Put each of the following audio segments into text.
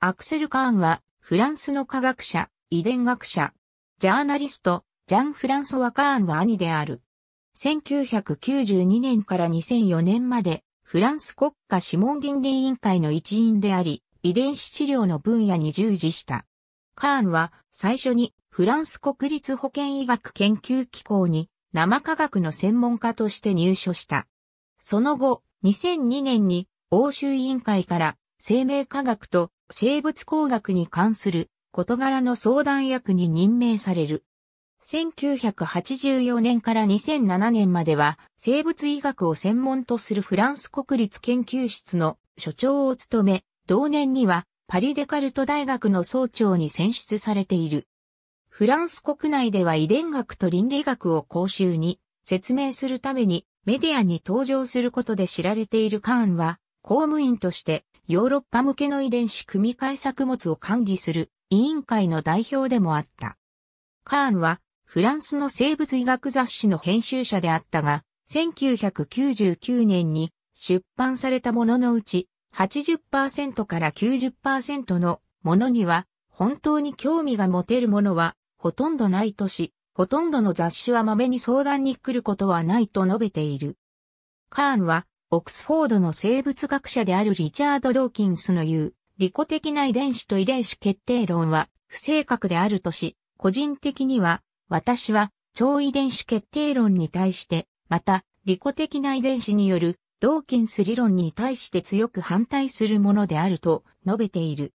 アクセル・カーンは、フランスの科学者、遺伝学者、ジャーナリスト、ジャン・フランソワ・カーンは兄である。1992年から2004年まで、フランス国家諮問倫理委員会の一員であり、遺伝子治療の分野に従事した。カーンは最初にフランス国立保健医学研究機構に生科学の専門家として入所した。その後、2002年に欧州委員会から生命科学と生物工学に関する事柄の相談役に任命される。1984年から2007年までは生物医学を専門とするフランス国立研究室の所長を務め、同年にはパリデカルト大学の総長に選出されている。フランス国内では遺伝学と倫理学を講習に説明するためにメディアに登場することで知られているカーンは公務員としてヨーロッパ向けの遺伝子組み換え作物を管理する委員会の代表でもあった。カーンはフランスの生物医学雑誌の編集者であったが、1999年に出版されたもののうち80%から90%のものには本当に興味が持てるものはほとんどないとし、ほとんどの雑誌はまめに相談に来ることはないと述べている。カーンはオックスフォードの生物学者であるリチャード・ドーキンスの言う、利己的な遺伝子と遺伝子決定論は不正確であるとし、個人的には、私は超遺伝子決定論に対して、また、利己的な遺伝子によるドーキンス理論に対して強く反対するものであると述べている。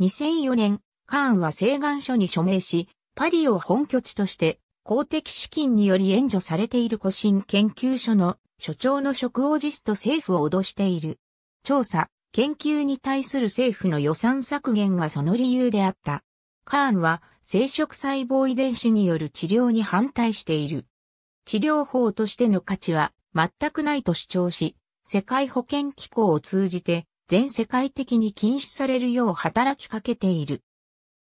2004年、カーンは請願書に署名し、パリを本拠地として公的資金により援助されている個人研究所の所長の職を辞すと政府を脅している。調査、研究に対する政府の予算削減がその理由であった。カーンは生殖細胞遺伝子による治療に反対している。治療法としての価値は全くないと主張し、世界保健機構を通じて全世界的に禁止されるよう働きかけている。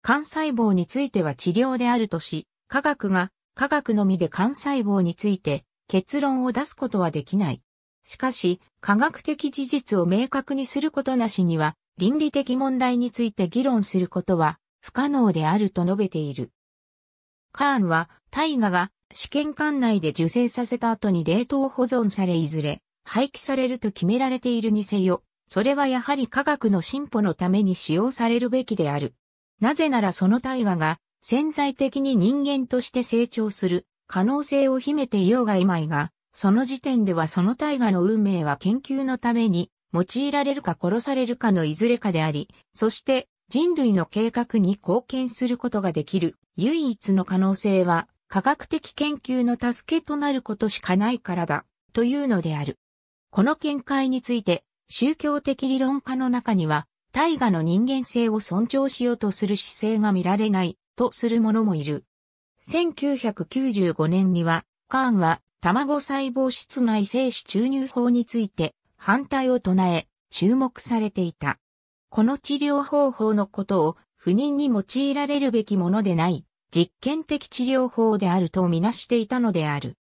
幹細胞については治療であるとし、科学が科学のみで幹細胞について結論を出すことはできない。しかし、科学的事実を明確にすることなしには、倫理的問題について議論することは不可能であると述べている。カーンは、大河が試験管内で受精させた後に冷凍保存されいずれ廃棄されると決められているにせよ、それはやはり科学の進歩のために使用されるべきである。なぜならその大河が潜在的に人間として成長する可能性を秘めていようがいまいが、その時点ではその大河の運命は研究のために、用いられるか殺されるかのいずれかであり、そして人類の計画に貢献することができる唯一の可能性は科学的研究の助けとなることしかないからだ、というのである。この見解について、宗教的理論家の中には、大河の人間性を尊重しようとする姿勢が見られない、とする者もいる。1995年には、カーンは卵細胞室内精子注入法について反対を唱え、注目されていた。この治療方法のことを不妊に用いられるべきものでない、実験的治療法であるとみなしていたのである。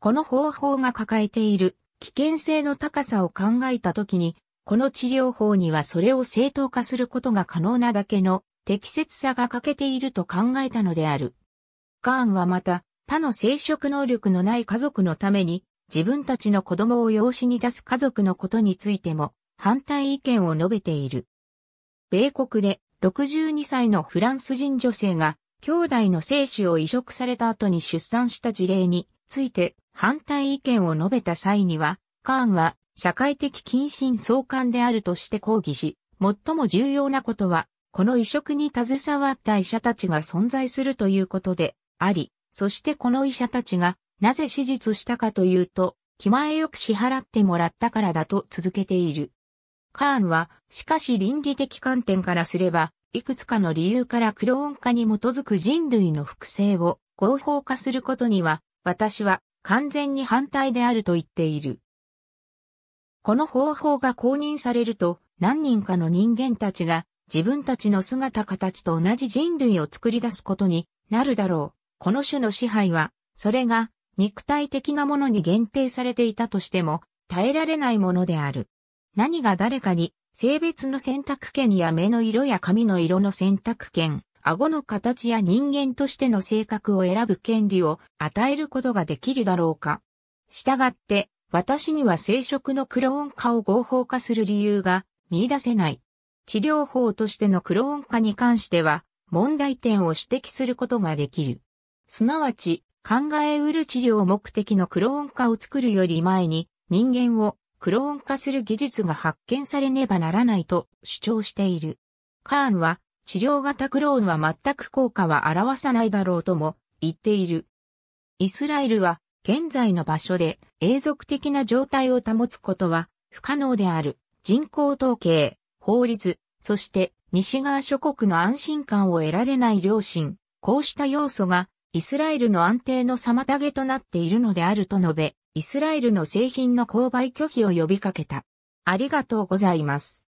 この方法が抱えている危険性の高さを考えたときに、この治療法にはそれを正当化することが可能なだけの適切さが欠けていると考えたのである。カーンはまた、他の生殖能力のない家族のために、自分たちの子供を養子に出す家族のことについても、反対意見を述べている。米国で、62歳のフランス人女性が、兄弟の精子を移植された後に出産した事例について反対意見を述べた際には、カーンは社会的近親相関であるとして抗議し、最も重要なことは、この移植に携わった医者たちが存在するということで、あり、そしてこの医者たちが、なぜ手術したかというと、気前よく支払ってもらったからだと続けている。カーンは、しかし倫理的観点からすれば、いくつかの理由からクローン化に基づく人類の複製を合法化することには、私は完全に反対であると言っている。この方法が公認されると、何人かの人間たちが自分たちの姿形と同じ人類を作り出すことになるだろう。この種の支配は、それが肉体的なものに限定されていたとしても、耐えられないものである。何が誰かに、性別の選択権や目の色や髪の色の選択権、顎の形や人間としての性格を選ぶ権利を与えることができるだろうか。したがって、私には生殖のクローン化を合法化する理由が見出せない。治療法としてのクローン化に関しては問題点を指摘することができる。すなわち、考えうる治療目的のクローン化を作るより前に、人間をクローン化する技術が発見されねばならないと主張している。カーンは、治療型クローンは全く効果は表さないだろうとも言っている。イスラエルは、現在の場所で永続的な状態を保つことは不可能である。人口統計、法律、そして西側諸国の安心感を得られない良心、こうした要素がイスラエルの安定の妨げとなっているのであると述べ、イスラエルの製品の購買拒否を呼びかけた。ありがとうございます。